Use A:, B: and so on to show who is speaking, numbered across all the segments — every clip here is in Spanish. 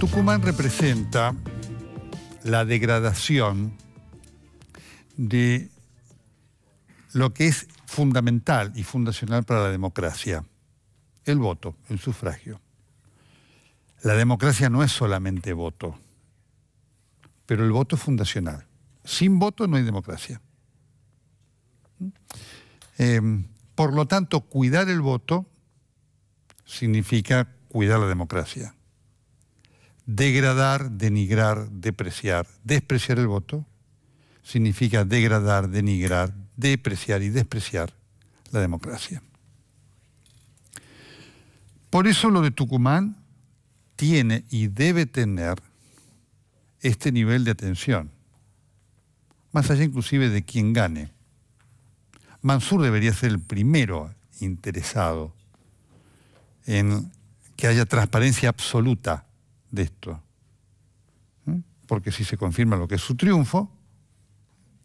A: Tucumán representa la degradación de lo que es fundamental y fundacional para la democracia, el voto, el sufragio. La democracia no es solamente voto, pero el voto es fundacional. Sin voto no hay democracia. Em, por lo tanto, cuidar el voto significa cuidar la democracia. Degradar, denigrar, depreciar. Despreciar el voto significa degradar, denigrar, depreciar y despreciar la democracia. Por eso lo de Tucumán tiene y debe tener este nivel de atención, más allá inclusive de quien gane. Mansur debería ser el primero interesado en que haya transparencia absoluta de esto. ¿Mm? Porque si se confirma lo que es su triunfo,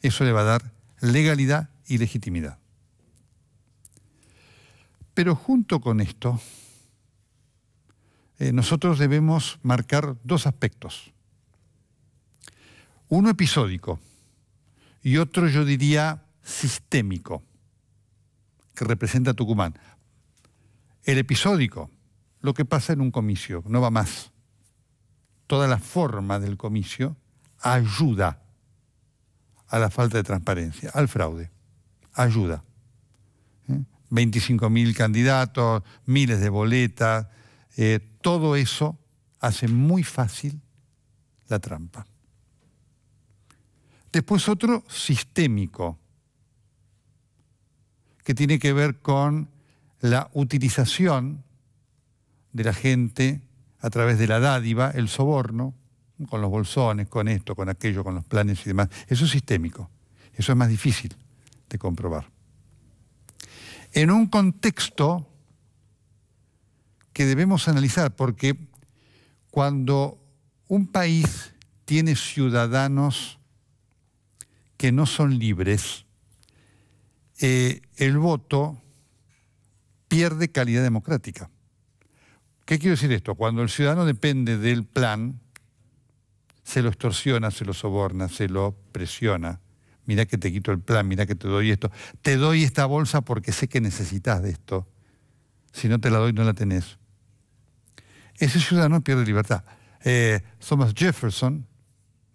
A: eso le va a dar legalidad y legitimidad. Pero junto con esto, eh, nosotros debemos marcar dos aspectos. Uno episódico y otro yo diría sistémico, que representa Tucumán. El episódico, lo que pasa en un comicio, no va más toda la forma del comicio ayuda a la falta de transparencia, al fraude. Ayuda. 25.000 ¿Eh? candidatos, miles de boletas, eh, todo eso hace muy fácil la trampa. Después otro sistémico, que tiene que ver con la utilización de la gente a través de la dádiva, el soborno, con los bolsones, con esto, con aquello, con los planes y demás. Eso es sistémico. Eso es más difícil de comprobar. En un contexto que debemos analizar, porque cuando un país tiene ciudadanos que no son libres, eh, el voto pierde calidad democrática. ¿Qué quiero decir esto? Cuando el ciudadano depende del plan, se lo extorsiona, se lo soborna, se lo presiona. Mira que te quito el plan, mira que te doy esto. Te doy esta bolsa porque sé que necesitas de esto. Si no te la doy, no la tenés. Ese ciudadano pierde libertad. Eh, Thomas Jefferson,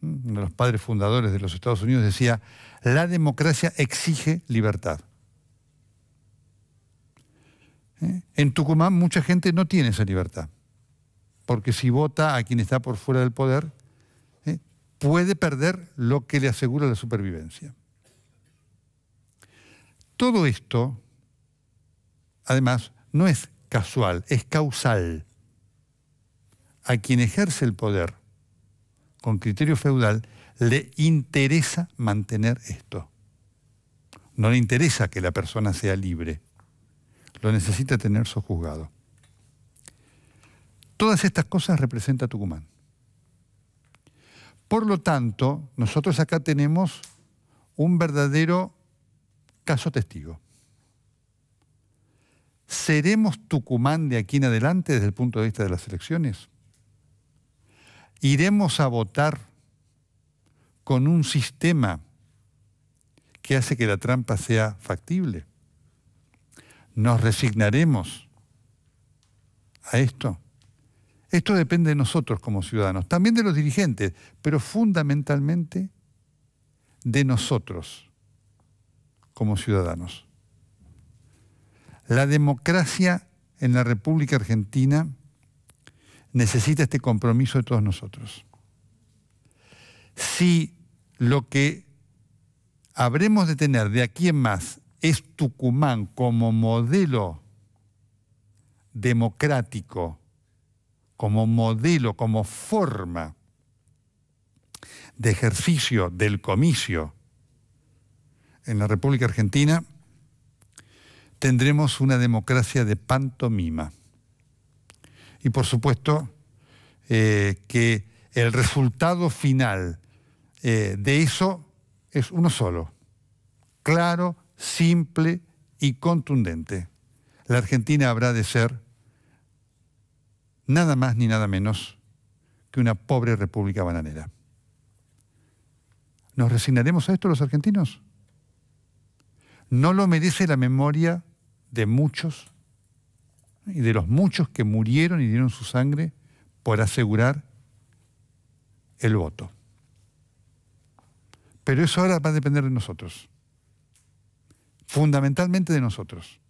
A: uno de los padres fundadores de los Estados Unidos, decía, la democracia exige libertad. En Tucumán mucha gente no tiene esa libertad, porque si vota a quien está por fuera del poder, eh, puede perder lo que le asegura la supervivencia. Todo esto, además, no es casual, es causal. A quien ejerce el poder con criterio feudal, le interesa mantener esto. No le interesa que la persona sea libre lo necesita tener sojuzgado. Todas estas cosas representa Tucumán. Por lo tanto, nosotros acá tenemos un verdadero caso testigo. ¿Seremos Tucumán de aquí en adelante desde el punto de vista de las elecciones? ¿Iremos a votar con un sistema que hace que la trampa sea factible? ¿Nos resignaremos a esto? Esto depende de nosotros como ciudadanos, también de los dirigentes, pero fundamentalmente de nosotros como ciudadanos. La democracia en la República Argentina necesita este compromiso de todos nosotros. Si lo que habremos de tener de aquí en más es Tucumán como modelo democrático, como modelo, como forma de ejercicio del comicio en la República Argentina, tendremos una democracia de pantomima. Y por supuesto eh, que el resultado final eh, de eso es uno solo, claro, simple y contundente. La Argentina habrá de ser nada más ni nada menos que una pobre república bananera. ¿Nos resignaremos a esto los argentinos? ¿No lo merece la memoria de muchos y de los muchos que murieron y dieron su sangre por asegurar el voto? Pero eso ahora va a depender de nosotros fundamentalmente de nosotros.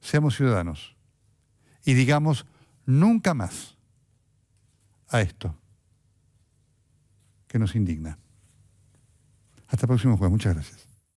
A: Seamos ciudadanos y digamos nunca más a esto que nos indigna. Hasta el próximo jueves. Muchas gracias.